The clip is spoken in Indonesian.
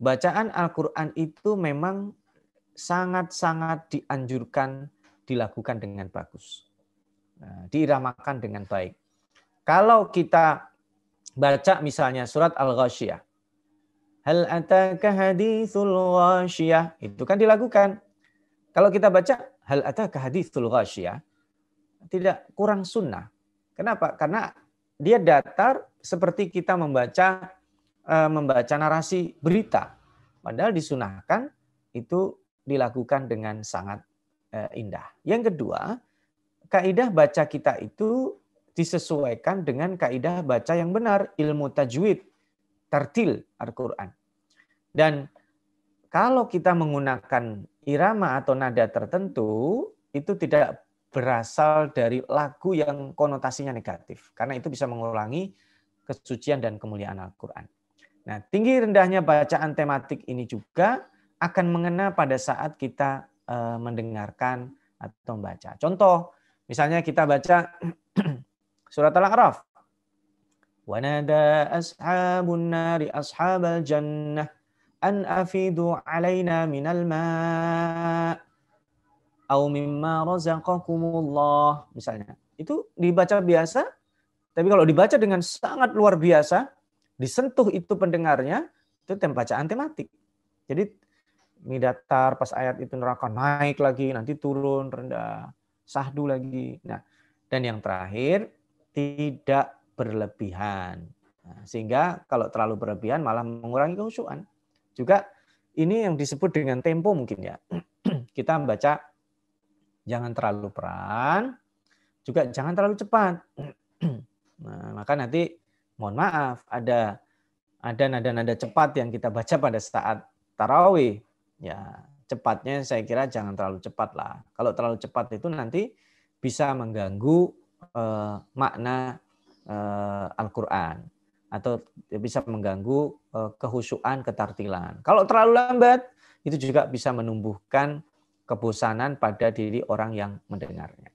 bacaan Al-Quran itu memang sangat-sangat dianjurkan dilakukan dengan bagus. Nah, diiramakan dengan baik. Kalau kita baca misalnya surat al ghashiyah Hal ataka hadithul Ghashiyah Itu kan dilakukan. Kalau kita baca hal ataka hadithul Ghashiyah Tidak kurang sunnah. Kenapa? Karena dia datar seperti kita membaca E, membaca narasi berita. Padahal disunahkan itu dilakukan dengan sangat e, indah. Yang kedua, kaidah baca kita itu disesuaikan dengan kaidah baca yang benar, ilmu tajwid, tertil Al-Qur'an. Dan kalau kita menggunakan irama atau nada tertentu, itu tidak berasal dari lagu yang konotasinya negatif. Karena itu bisa mengulangi kesucian dan kemuliaan Al-Quran. Nah, tinggi rendahnya bacaan tematik ini juga akan mengena pada saat kita e, mendengarkan atau membaca. Contoh, misalnya kita baca surat Al-A'raf. wanada ashabun nari ashabal jannah an afidu عَلَيْنَا minal ma' au mimma razaqakumullah. Misalnya, itu dibaca biasa, tapi kalau dibaca dengan sangat luar biasa, disentuh itu pendengarnya, itu bacaan tematik. Jadi midatar pas ayat itu neraka naik lagi, nanti turun rendah, sahdu lagi. Nah, dan yang terakhir tidak berlebihan. Nah, sehingga kalau terlalu berlebihan malah mengurangi kehusuan. Juga ini yang disebut dengan tempo mungkin ya. Kita membaca jangan terlalu peran, juga jangan terlalu cepat. Nah, maka nanti mohon maaf ada ada nada-nada cepat yang kita baca pada saat tarawih ya cepatnya saya kira jangan terlalu cepat lah kalau terlalu cepat itu nanti bisa mengganggu eh, makna eh, Al-Quran atau bisa mengganggu eh, kehusuan ketartilan kalau terlalu lambat itu juga bisa menumbuhkan kebosanan pada diri orang yang mendengarnya